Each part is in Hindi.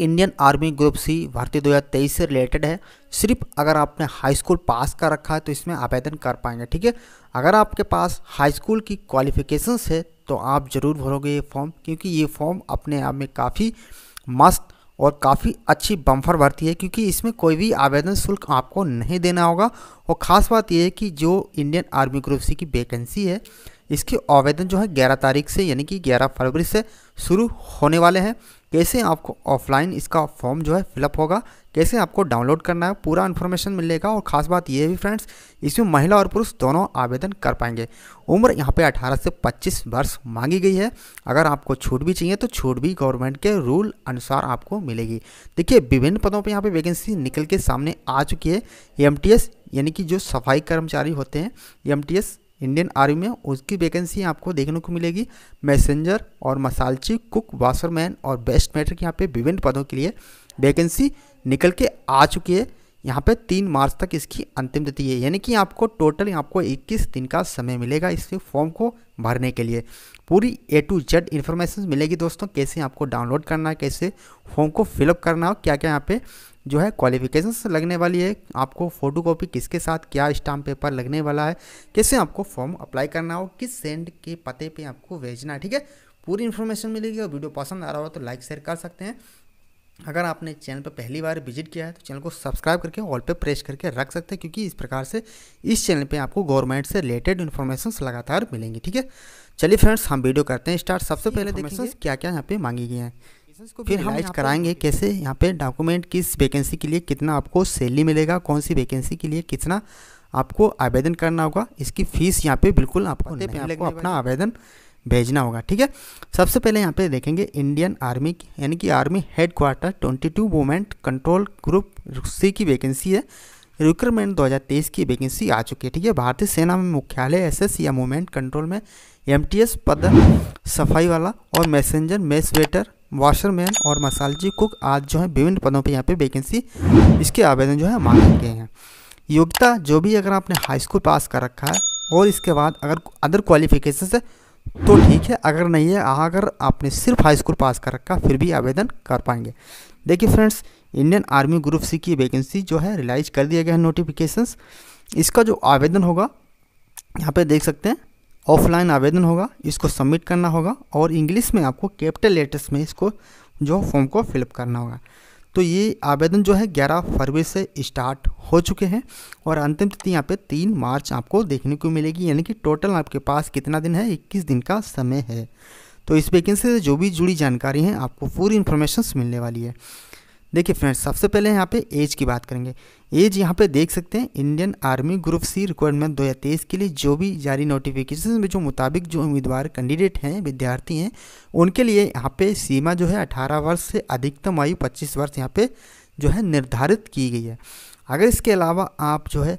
इंडियन आर्मी ग्रुप सी भर्ती 2023 से रिलेटेड है सिर्फ अगर आपने हाई स्कूल पास कर रखा है तो इसमें आवेदन कर पाएंगे ठीक है अगर आपके पास हाई स्कूल की क्वालिफिकेशंस है तो आप ज़रूर भरोगे ये फॉर्म क्योंकि ये फॉर्म अपने आप में काफ़ी मस्त और काफ़ी अच्छी बम्फर भर्ती है क्योंकि इसमें कोई भी आवेदन शुल्क आपको नहीं देना होगा और ख़ास बात यह है कि जो इंडियन आर्मी ग्रुप सी की वैकेंसी है इसके आवेदन जो है ग्यारह तारीख से यानी कि ग्यारह फरवरी से शुरू होने वाले हैं कैसे आपको ऑफलाइन इसका फॉर्म जो है फिलअप होगा कैसे आपको डाउनलोड करना है पूरा इन्फॉर्मेशन मिलेगा और ख़ास बात ये भी फ्रेंड्स इसमें महिला और पुरुष दोनों आवेदन कर पाएंगे उम्र यहाँ पे 18 से 25 वर्ष मांगी गई है अगर आपको छूट भी चाहिए तो छूट भी गवर्नमेंट के रूल अनुसार आपको मिलेगी देखिए विभिन्न पदों पर यहाँ पर वैकेंसी निकल के सामने आ चुकी है एम यानी कि जो सफाई कर्मचारी होते हैं एम इंडियन आर्मी में उसकी वैकेंसी आपको देखने को मिलेगी मैसेंजर और मसालची कुक वाशरमैन और बेस्ट मेटर के यहाँ पे विभिन्न पदों के लिए वैकेंसी निकल के आ चुकी है यहाँ पे तीन मार्च तक इसकी अंतिम तिथि है यानी कि आपको टोटल आपको 21 दिन का समय मिलेगा इस फॉर्म को भरने के लिए पूरी ए टू जेड इन्फॉर्मेशन मिलेगी दोस्तों कैसे आपको डाउनलोड करना है कैसे फॉर्म को फिलअप करना हो क्या क्या यहाँ पे जो है क्वालिफिकेशन लगने वाली है आपको फ़ोटो कॉपी किसके साथ क्या स्टाम्प पेपर लगने वाला है कैसे आपको फॉर्म अप्लाई करना हो किस सेंड के पते पे आपको भेजना है ठीक है पूरी इन्फॉर्मेशन मिलेगी और वीडियो पसंद आ रहा हो तो लाइक शेयर कर सकते हैं अगर आपने चैनल पर पहली बार विजिट किया है तो चैनल को सब्सक्राइब करके ऑल पर प्रेस करके रख सकते हैं क्योंकि इस प्रकार से इस चैनल पर आपको गवर्नमेंट से रिलेटेड इन्फॉर्मेशन लगातार मिलेंगी ठीक है चलिए फ्रेंड्स हम वीडियो करते हैं स्टार्ट सबसे पहले देखेंगे क्या क्या यहाँ पे मांगी गई हैं फिर हम कराएंगे कैसे यहाँ पे डॉक्यूमेंट किस वैकेंसी के लिए कितना आपको सैलरी मिलेगा कौन सी वैकेंसी के लिए कितना आपको आवेदन करना होगा इसकी फीस यहाँ पे बिल्कुल आपको नहीं आपको अपना आवेदन भेजना होगा ठीक है सबसे पहले यहाँ पे देखेंगे इंडियन आर्मी यानी कि army head quarter twenty two movement control group C की वैकेंसी है रिक्रूटमेंट 2023 की वैकेंसी आ चुकी है ठीक है भारतीय सेना में मुख्यालय एस या मूवमेंट कंट्रोल में एम पद सफाई वाला और मैसेंजर मेस वेटर वाशरमैन और मसालजी कुक आज जो है विभिन्न पदों पे यहाँ पे वैकेंसी इसके आवेदन जो है मांगे गए हैं योग्यता जो भी अगर आपने हाई स्कूल पास कर रखा है और इसके बाद अगर अदर क्वालिफिकेशन है तो ठीक है अगर नहीं है अगर आपने सिर्फ हाई स्कूल पास कर रखा फिर भी आवेदन कर पाएंगे देखिए friends Indian Army group C की वैकेंसी जो है रिलाइज कर दिया गया है नोटिफिकेशंस इसका जो आवेदन होगा यहाँ पे देख सकते हैं ऑफलाइन आवेदन होगा इसको सबमिट करना होगा और इंग्लिश में आपको कैपिटल लेटर्स में इसको जो फॉर्म को फिलअप करना होगा तो ये आवेदन जो है 11 फरवरी से स्टार्ट हो चुके हैं और अंतिम तिथि यहाँ पे 3 मार्च आपको देखने को मिलेगी यानी कि टोटल आपके पास कितना दिन है 21 दिन का समय है तो इस वैकेंसी से जो भी जुड़ी जानकारी है आपको पूरी इन्फॉर्मेशन मिलने वाली है देखिए फ्रेंड्स सबसे पहले यहाँ पे एज की बात करेंगे एज यहाँ पे देख सकते हैं Indian Army group C requirement 2023 के लिए जो भी जारी नोटिफिकेशन में जो मुताबिक जो उम्मीदवार कैंडिडेट हैं विद्यार्थी हैं उनके लिए यहाँ पे सीमा जो है 18 वर्ष से अधिकतम आयु 25 वर्ष यहाँ पे जो है निर्धारित की गई है अगर इसके अलावा आप जो है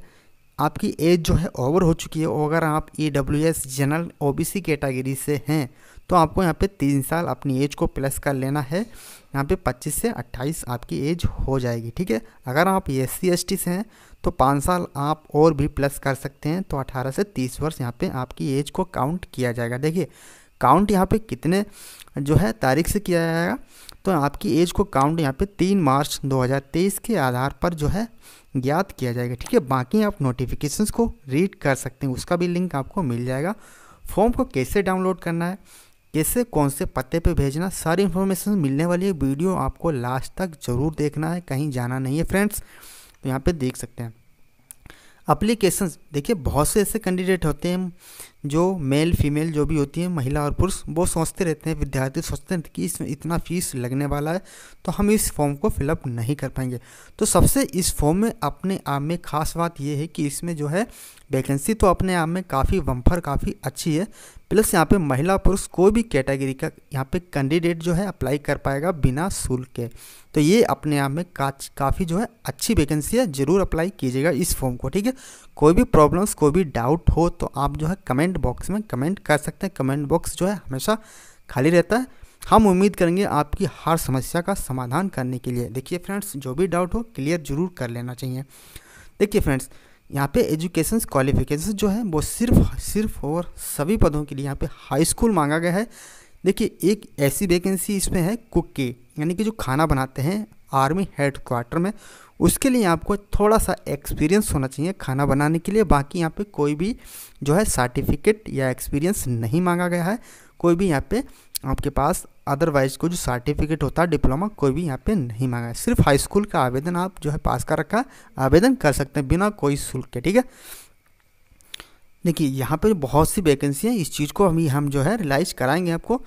आपकी एज जो है ओवर हो चुकी है और अगर आप E W S general O B C category से हैं तो आपको यहाँ पे तीन साल अपनी एज को प्लस कर लेना है यहाँ पे 25 से 28 आपकी एज हो जाएगी ठीक है अगर आप एस सी से हैं तो पाँच साल आप और भी प्लस कर सकते हैं तो 18 से 30 वर्ष यहाँ पे आपकी एज को काउंट किया जाएगा देखिए काउंट यहाँ पे कितने जो है तारीख से किया जाएगा तो आपकी एज को काउंट यहाँ पे तीन मार्च 2023 के आधार पर जो है ज्ञात किया जाएगा ठीक है बाकी आप नोटिफिकेशन को रीड कर सकते हैं उसका भी लिंक आपको मिल जाएगा फॉर्म को कैसे डाउनलोड करना है कैसे कौन से पते पे भेजना सारी इन्फॉर्मेशन मिलने वाली है वीडियो आपको लास्ट तक ज़रूर देखना है कहीं जाना नहीं है फ्रेंड्स तो यहाँ पे देख सकते हैं अप्लीकेशन देखिए बहुत से ऐसे कैंडिडेट होते हैं जो मेल फीमेल जो भी होती है महिला और पुरुष वो सोचते रहते हैं विद्यार्थी सोचते हैं कि इसमें इतना फीस लगने वाला है तो हम इस फॉर्म को फिलअप नहीं कर पाएंगे तो सबसे इस फॉर्म में अपने आप में खास बात यह है कि इसमें जो है वैकेंसी तो अपने आप में काफ़ी वम्फर काफ़ी अच्छी है प्लस यहाँ पे महिला पुरुष कोई भी कैटेगरी का यहाँ पे कैंडिडेट जो है अप्लाई कर पाएगा बिना शुल्क के तो ये अपने आप में काफ़ी जो है अच्छी वैकेंसी है ज़रूर अप्लाई कीजिएगा इस फॉर्म को ठीक है कोई भी प्रॉब्लम्स कोई भी डाउट हो तो आप जो है कमेंट बॉक्स में कमेंट कर सकते हैं कमेंट बॉक्स जो है हमेशा खाली रहता है हम उम्मीद करेंगे आपकी हर समस्या का समाधान करने के लिए देखिए फ्रेंड्स जो भी डाउट हो क्लियर जरूर कर लेना चाहिए देखिए फ्रेंड्स यहाँ पे एजुकेशन क्वालिफिकेशन जो है वो सिर्फ सिर्फ और सभी पदों के लिए यहाँ पे हाई स्कूल मांगा गया है देखिए एक ऐसी वैकेंसी इसमें है कुक की यानी कि जो खाना बनाते हैं आर्मी हेड क्वार्टर में उसके लिए आपको थोड़ा सा एक्सपीरियंस होना चाहिए खाना बनाने के लिए बाकी यहाँ पे कोई भी जो है सर्टिफिकेट या एक्सपीरियंस नहीं मांगा गया है कोई भी यहाँ पे आपके पास अदरवाइज़ को जो सर्टिफिकेट होता है डिप्लोमा कोई भी यहाँ पे नहीं मांगा है सिर्फ हाई स्कूल का आवेदन आप जो है पास कर रखा आवेदन कर सकते हैं बिना कोई शुल्क के ठीक है देखिए यहाँ पे बहुत सी वैकेंसी हैं इस चीज़ को हम हम जो है रिलाइज कराएंगे आपको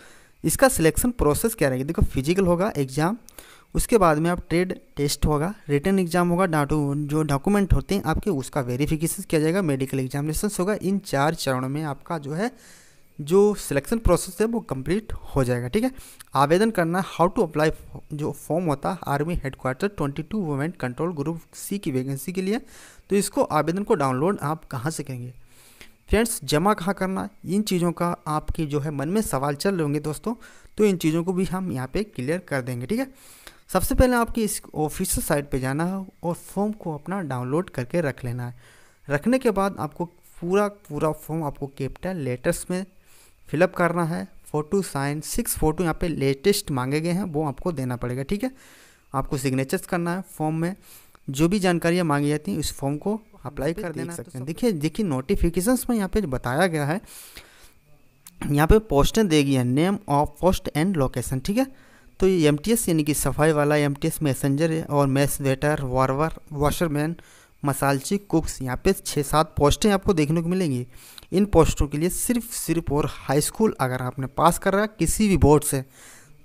इसका सिलेक्शन प्रोसेस क्या रहेगा देखो फिजिकल होगा एग्ज़ाम उसके बाद में आप ट्रेड टेस्ट होगा रिटर्न एग्जाम होगा डाटू जो डॉक्यूमेंट होते हैं आपके उसका वेरिफिकेशन किया जाएगा मेडिकल एग्जामिनेशन होगा इन चार चरणों में आपका जो है जो सिलेक्शन प्रोसेस है वो कंप्लीट हो जाएगा ठीक है आवेदन करना हाउ टू अप्लाई जो फॉर्म होता है army headquarter 22 women control group C की वैकेंसी के लिए तो इसको आवेदन को डाउनलोड आप कहाँ से करेंगे फ्रेंड्स जमा कहाँ करना इन चीज़ों का आपके जो है मन में सवाल चल रहे होंगे दोस्तों तो इन चीज़ों को भी हम यहाँ पर क्लियर कर देंगे ठीक है सबसे पहले आपकी इस ऑफिशियल साइट पर जाना है और फॉर्म को अपना डाउनलोड करके रख लेना है रखने के बाद आपको पूरा पूरा फॉर्म आपको कैप्टन लेटर्स में फिलअप करना है फ़ोटो साइन सिक्स फ़ोटो यहाँ पे लेटेस्ट मांगे गए हैं वो आपको देना पड़ेगा ठीक है आपको सिग्नेचर्स करना है फॉर्म में जो भी जानकारियाँ मांगी जाती हैं उस फॉर्म को अप्लाई कर देना सकते हैं देखिए देखिए नोटिफिकेशंस में यहाँ पे बताया गया है यहाँ पे पोस्टें देगी है name of post and location ठीक है तो ये एम यानी कि सफाई वाला एम टी मैसेंजर है और मैस वेटर वारवर वॉशरमैन मसालची कुक्स यहाँ पे छः सात पोस्टें आपको देखने को मिलेंगी इन पोस्टों के लिए सिर्फ सिर्फ और हाई स्कूल अगर आपने पास कर रहा है किसी भी बोर्ड से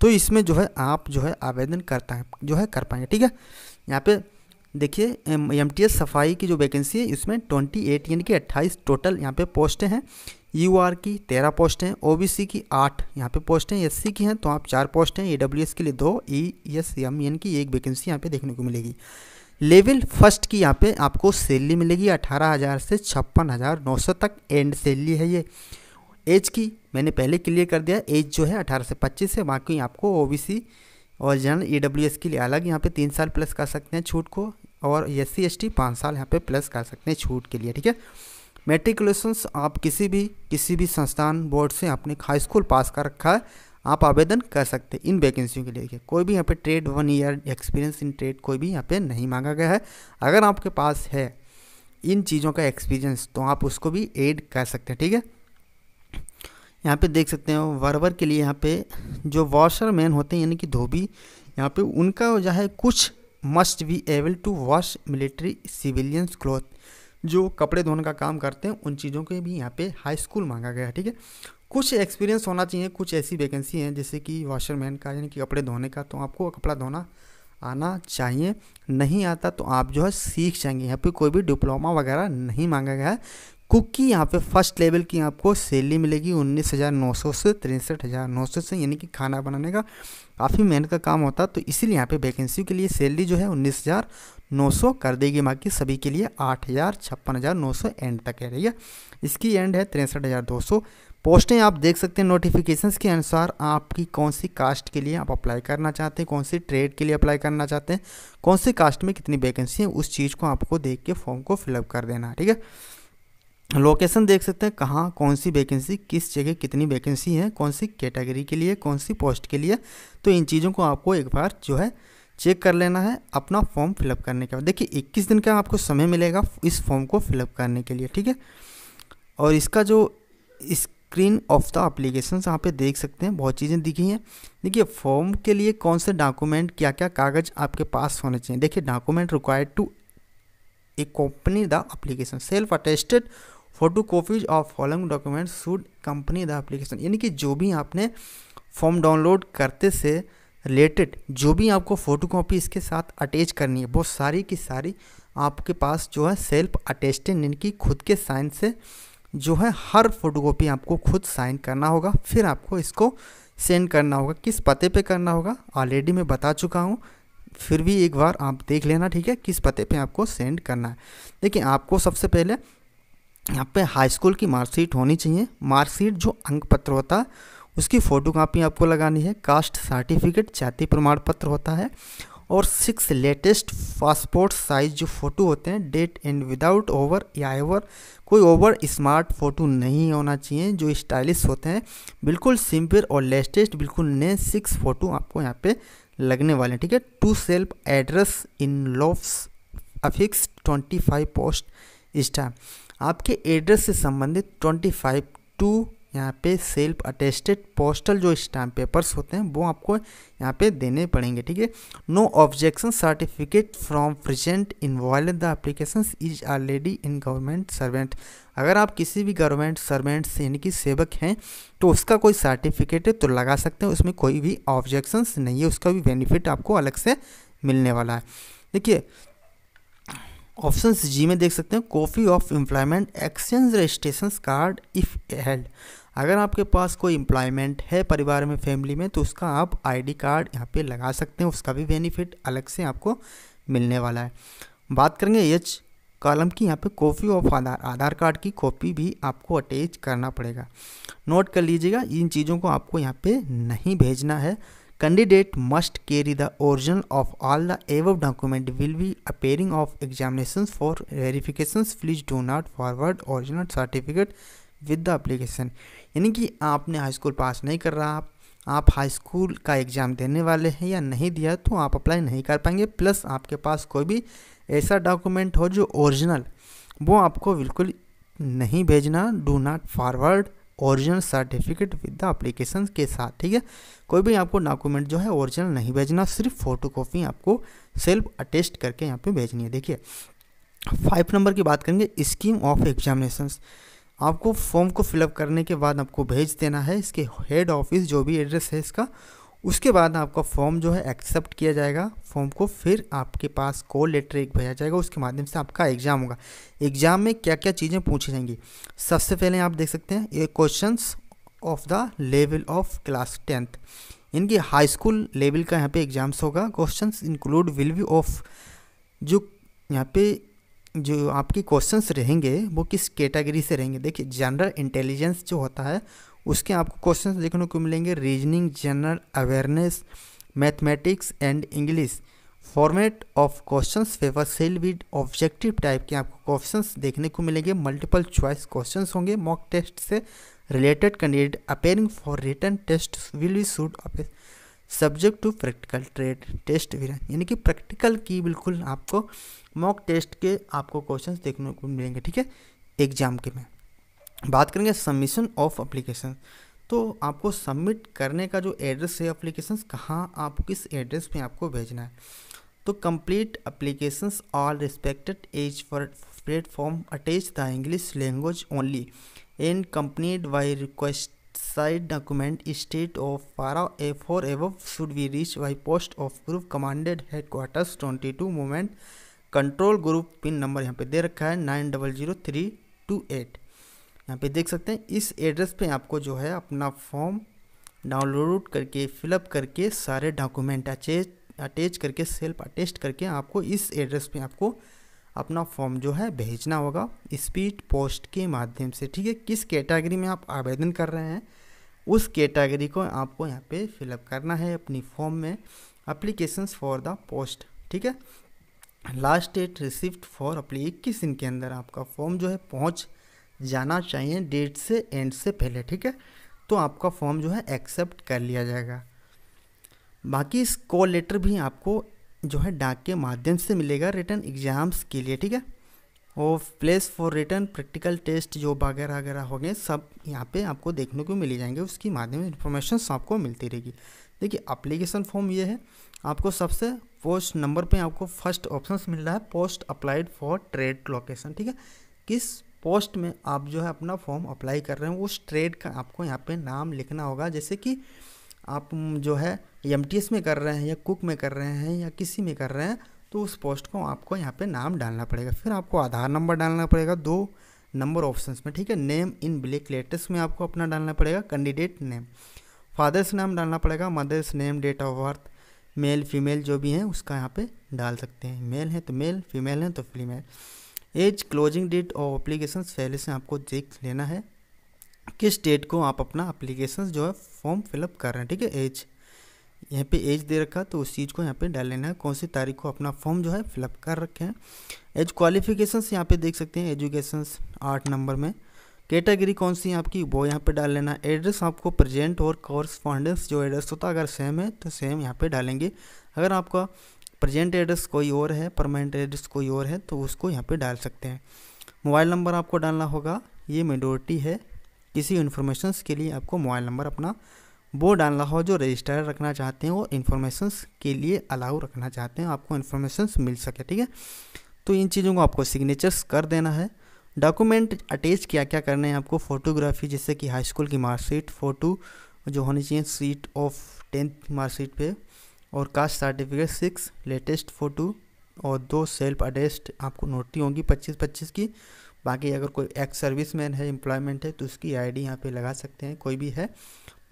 तो इसमें जो है आप जो है आवेदन करता है जो है कर पाएंगे ठीक है यहाँ पे देखिए एम टी एस सफाई की जो वैकेंसी है इसमें ट्वेंटी एट यानी कि अट्ठाईस टोटल यहाँ पे पोस्टें हैं यू आर की तेरह पोस्टें हैं ओ बी सी की आठ यहाँ पे पोस्टें एस सी की हैं तो आप चार पोस्टें ए डब्ल्यू एस के लिए दो ई एस एम यानी कि एक वैकेंसी यहाँ पे देखने को मिलेगी लेवल फर्स्ट की यहाँ पे आपको सैलरी मिलेगी अठारह हज़ार से छप्पन हज़ार नौ सौ तक एंड सैलरी है ये एज की मैंने पहले क्लियर कर दिया एज जो है अठारह से पच्चीस है बाकी आपको ओ बी सी और जनरल ई डब्ल्यू एस के लिए अलग यहाँ पे तीन साल प्लस कर सकते हैं छूट को और एस सी एस टी पाँच साल यहाँ पे प्लस कर सकते हैं छूट के लिए ठीक है मेट्रिकुलेशन आप किसी भी किसी भी संस्थान बोर्ड से आपने हाई स्कूल पास कर रखा है आप आवेदन कर सकते हैं इन वैकेंसियों के लिए कोई भी यहाँ पे trade one year experience in trade कोई भी यहाँ पे नहीं मांगा गया है अगर आपके पास है इन चीज़ों का एक्सपीरियंस तो आप उसको भी एड कर सकते हैं ठीक है यहाँ पे देख सकते हो वर्वर के लिए यहाँ पे जो वॉशर मैन होते हैं यानी कि धोबी यहाँ पे उनका जो है कुछ must be able to wash military civilians cloth जो कपड़े धोने का काम करते हैं उन चीज़ों के भी यहाँ पे हाई स्कूल मांगा गया है ठीक है कुछ एक्सपीरियंस होना चाहिए कुछ ऐसी वैकेंसी हैं जैसे कि वॉशरमैन का यानी कि कपड़े धोने का तो आपको कपड़ा धोना आना चाहिए नहीं आता तो आप जो है सीख जाएंगे यहाँ पे कोई भी डिप्लोमा वगैरह नहीं मांगा गया है कुक की यहाँ पे फर्स्ट लेवल की आपको सैलरी मिलेगी उन्नीस हज़ार नौ सौ से तिरसठ हज़ार नौ सौ से यानी कि खाना बनाने का काफ़ी मेहनत का काम होता है तो इसीलिए यहाँ पे वैकेंसी के लिए सैलरी जो है उन्नीस हज़ार नौ सौ कर देगी बाकी सभी के लिए आठ हज़ार छप्पन हज़ार नौ सौ एंड तक है ठीक है इसकी एंड है तिरसठ हज़ार दो सौ पोस्टें आप देख सकते हैं नोटिफिकेशंस के अनुसार आपकी कौन सी कास्ट के लिए आप अप्लाई करना चाहते हैं कौन सी ट्रेड के लिए अप्लाई करना चाहते हैं कौन सी कास्ट में कितनी वैकेंसी है उस चीज़ को आपको देख के फॉर्म को फिलअप कर देना ठीक है लोकेशन देख सकते हैं कहाँ कौन सी वैकेंसी किस जगह कितनी वैकेंसी है कौन सी कैटेगरी के लिए कौन सी पोस्ट के लिए तो इन चीज़ों को आपको एक बार जो है चेक कर लेना है अपना फॉर्म फिलअप करने के बाद देखिए 21 दिन का आपको समय मिलेगा इस फॉर्म को फिलअप करने के लिए ठीक है और इसका जो इस स्क्रीन ऑफ द अप्लीकेशन यहाँ पे देख सकते हैं बहुत चीज़ें दिखी हैं देखिए फॉर्म के लिए कौन से डॉक्यूमेंट क्या क्या कागज़ आपके पास होने चाहिए देखिए document required to accompany the application self attested photo copies of following document should company the application यानी कि जो भी आपने फॉर्म डाउनलोड करते से रिलेटेड जो भी आपको फ़ोटो कॉपी इसके साथ अटैच करनी है वो सारी की सारी आपके पास जो है सेल्फ अटेस्टेड यानी कि खुद के साइन से जो है हर फोटोकॉपी आपको खुद साइन करना होगा फिर आपको इसको सेंड करना होगा किस पते पे करना होगा ऑलरेडी मैं बता चुका हूँ फिर भी एक बार आप देख लेना ठीक है किस पते पे आपको सेंड करना है देखिए आपको सबसे पहले यहाँ पे हाई स्कूल की मार्कशीट होनी चाहिए मार्कशीट जो अंक पत्र होता है उसकी फ़ोटो कापी आपको लगानी है कास्ट सर्टिफिकेट जाति प्रमाण पत्र होता है और सिक्स लेटेस्ट पासपोर्ट साइज जो फ़ोटो होते हैं डेट एंड विदाउट ओवर या एवर कोई ओवर स्मार्ट फ़ोटो नहीं होना चाहिए जो स्टाइलिश होते हैं बिल्कुल सिंपल और लेटेस्ट बिल्कुल नए सिक्स फ़ोटो आपको यहाँ पे लगने वाले हैं ठीक है two self address envelopes affix twenty five post इंस्टा आपके एड्रेस से संबंधित ट्वेंटी फाइव टू यहाँ पे सेल्फ अटेस्टेड पोस्टल जो स्टाम्प पेपर्स होते हैं वो आपको यहाँ पे देने पड़ेंगे ठीक है no objection certificate from present involve the application is already in government servant अगर आप किसी भी गवर्नमेंट सर्वेंट से यानी कि सेवक हैं तो उसका कोई सर्टिफिकेट है तो लगा सकते हैं उसमें कोई भी ऑब्जेक्शन नहीं है उसका भी बेनिफिट आपको अलग से मिलने वाला है देखिए ऑप्शन जी में देख सकते हैं copy of employment exchange registration card if held अगर आपके पास कोई एम्प्लॉयमेंट है परिवार में फैमिली में तो उसका आप आईडी कार्ड यहाँ पे लगा सकते हैं उसका भी बेनिफिट अलग से आपको मिलने वाला है बात करेंगे एच कॉलम की यहाँ पे copy of Aadhaar Aadhaar card की कॉपी भी आपको अटैच करना पड़ेगा नोट कर लीजिएगा इन चीज़ों को आपको यहाँ पर नहीं भेजना है candidate must carry the original of all the above document will be appearing of examination for verification please do not forward original certificate with the application यानी कि आपने हाई स्कूल पास नहीं कर रहा आप आप हाई स्कूल का एग्ज़ाम देने वाले हैं या नहीं दिया तो आप अप्लाई नहीं कर पाएंगे प्लस आपके पास कोई भी ऐसा डॉक्यूमेंट हो जो ओरिजिनल वो आपको बिल्कुल नहीं भेजना do not forward original certificate with the application के साथ ठीक है कोई भी आपको डॉक्यूमेंट जो है ओरिजिनल नहीं भेजना सिर्फ फोटोकॉपी आपको सेल्फ अटेस्ट करके यहाँ पे भेजनी है देखिए फाइव नंबर की बात करेंगे स्कीम ऑफ एग्जामिनेशंस आपको फॉर्म को फिलअप करने के बाद आपको भेज देना है इसके हेड ऑफिस जो भी एड्रेस है इसका उसके बाद आपका फॉर्म जो है एक्सेप्ट किया जाएगा फॉर्म को फिर आपके पास कॉल लेटर एक भेजा जाएगा उसके माध्यम से आपका एग्ज़ाम होगा एग्ज़ाम में क्या क्या चीज़ें पूछी जाएंगी सबसे पहले आप देख सकते हैं ये questions of the level of class tenth इनकी हाई स्कूल लेवल का यहाँ पे एग्ज़ाम्स होगा questions include will be of जो यहाँ पे जो आपके क्वेश्चंस रहेंगे वो किस कैटेगरी से रहेंगे देखिए जनरल इंटेलिजेंस जो होता है उसके आपको क्वेश्चंस देखने को मिलेंगे reasoning general awareness mathematics and English format of questions favour sell with objective type के आपको क्वेश्चंस देखने को मिलेंगे मल्टीपल चॉइस क्वेश्चंस होंगे मॉक टेस्ट से related candidate appearing for written test will be suit appear subject to practical trade test भी यानी कि प्रैक्टिकल की बिल्कुल आपको मॉक टेस्ट के आपको क्वेश्चंस देखने को मिलेंगे ठीक है एग्जाम के में बात करेंगे सबमिशन ऑफ अप्लीकेशन तो आपको सबमिट करने का जो एड्रेस है अप्लीकेशन कहाँ आप किस एड्रेस पर आपको भेजना है तो complete applications are respected as for platform attach the English language only and companied by request side document of para A four above should above reach be post of group commanded head quarters twenty two movement control group pin number यहाँ पे दे रखा है nine double zero three two eight यहाँ पे देख सकते हैं इस एड्रेस पे आपको जो है अपना फॉर्म डाउनलोड करके फिलअप करके सारे डॉक्यूमेंट अटैच अटैच करके सेल्फ अटेस्ट करके आपको इस एड्रेस पे आपको अपना फॉर्म जो है भेजना होगा स्पीड पोस्ट के माध्यम से ठीक है किस कैटेगरी में आप आवेदन कर रहे हैं उस कैटेगरी को आपको यहाँ पे फिलअप करना है अपनी फॉर्म में अप्लीकेशंस फॉर द पोस्ट ठीक है last date receipt for apply इक्कीस दिन के अंदर आपका फॉर्म जो है पहुँच जाना चाहिए डेट से एंड से पहले ठीक है तो आपका फॉर्म जो है एक्सेप्ट कर लिया जाएगा बाकी इस कॉल लेटर भी आपको जो है डाक के माध्यम से मिलेगा रिटर्न एग्ज़ाम्स के लिए ठीक है और place for written practical test जो वगैरह वगैरह हो गए सब यहाँ पे आपको देखने को मिली जाएंगे उसके माध्यम इन्फॉर्मेशन आपको मिलती रहेगी देखिए अप्लीकेशन फॉर्म ये है आपको सबसे पोस्ट नंबर पे आपको फर्स्ट ऑप्शन मिल रहा है post applied for trade location ठीक है किस पोस्ट में आप जो है अपना फॉर्म अप्लाई कर रहे हैं उस ट्रेड का आपको यहाँ पर नाम लिखना होगा जैसे कि आप जो है एम में कर रहे हैं या कुक में कर रहे हैं या किसी में कर रहे हैं तो उस पोस्ट को आपको यहाँ पे नाम डालना पड़ेगा फिर आपको आधार नंबर डालना पड़ेगा दो नंबर ऑप्शंस में ठीक है नेम इन ब्लैक लेटेस्ट में आपको अपना डालना पड़ेगा कैंडिडेट नेम फादर्स नेम डालना पड़ेगा mother's name date of birth male female जो भी हैं उसका यहाँ पे डाल सकते हैं मेल है तो मेल फीमेल है तो फीमेल एज क्लोजिंग डेट और अप्लीकेशन पहले से आपको देख लेना है किस डेट को आप अपना अप्लीकेशन जो है फॉर्म फिलअप कर रहे हैं ठीक है एज यहाँ पे एज दे रखा तो उस चीज़ को यहाँ पे डाल लेना है कौन सी तारीख को अपना फॉर्म जो है फिलअप कर रखे हैं एज क्वालिफिकेशंस यहाँ पे देख सकते हैं एजुकेशंस आठ नंबर में कैटेगरी कौन सी है आपकी वो यहाँ पे डाल लेना एड्रेस आपको प्रेजेंट और कॉरस्पॉन्डेंस जो एड्रेस होता है अगर सेम है तो सेम यहाँ पे डालेंगे अगर आपका प्रेजेंट एड्रेस कोई और है परमानेंट एड्रेस कोई और है तो उसको यहाँ पे डाल सकते हैं मोबाइल नंबर आपको डालना होगा ये मेडोरिटी है किसी इन्फॉर्मेशन के लिए आपको मोबाइल नंबर अपना वो डालना हो जो रजिस्टर रखना चाहते हैं वो इन्फॉर्मेशंस के लिए अलाउ रखना चाहते हैं आपको इन्फॉर्मेशंस मिल सके ठीक है तो इन चीज़ों को आपको सिग्नेचर्स कर देना है डॉक्यूमेंट अटैच क्या क्या करने हैं आपको फोटोग्राफी जैसे कि हाई स्कूल की मार्कशीट फ़ोटो जो होनी चाहिए सीट ऑफ टेंथ मार्कशीट पे और caste certificate six latest photo और दो सेल्फ अटेस्ट आपको नोटी होंगी पच्चीस पच्चीस की बाकी अगर कोई एक्स सर्विस मैन है एम्प्लॉयमेंट है तो उसकी आईडी यहाँ पर लगा सकते हैं कोई भी है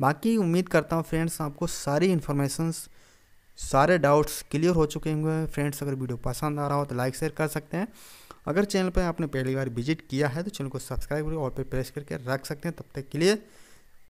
बाकी उम्मीद करता हूँ फ्रेंड्स आपको सारी इन्फॉर्मेशंस सारे डाउट्स क्लियर हो चुके होंगे फ्रेंड्स अगर वीडियो पसंद आ रहा हो तो लाइक शेयर कर सकते हैं अगर चैनल पर आपने पहली बार विजिट किया है तो चैनल को सब्सक्राइब करें और पे प्रेस करके रख सकते हैं तब तक के लिए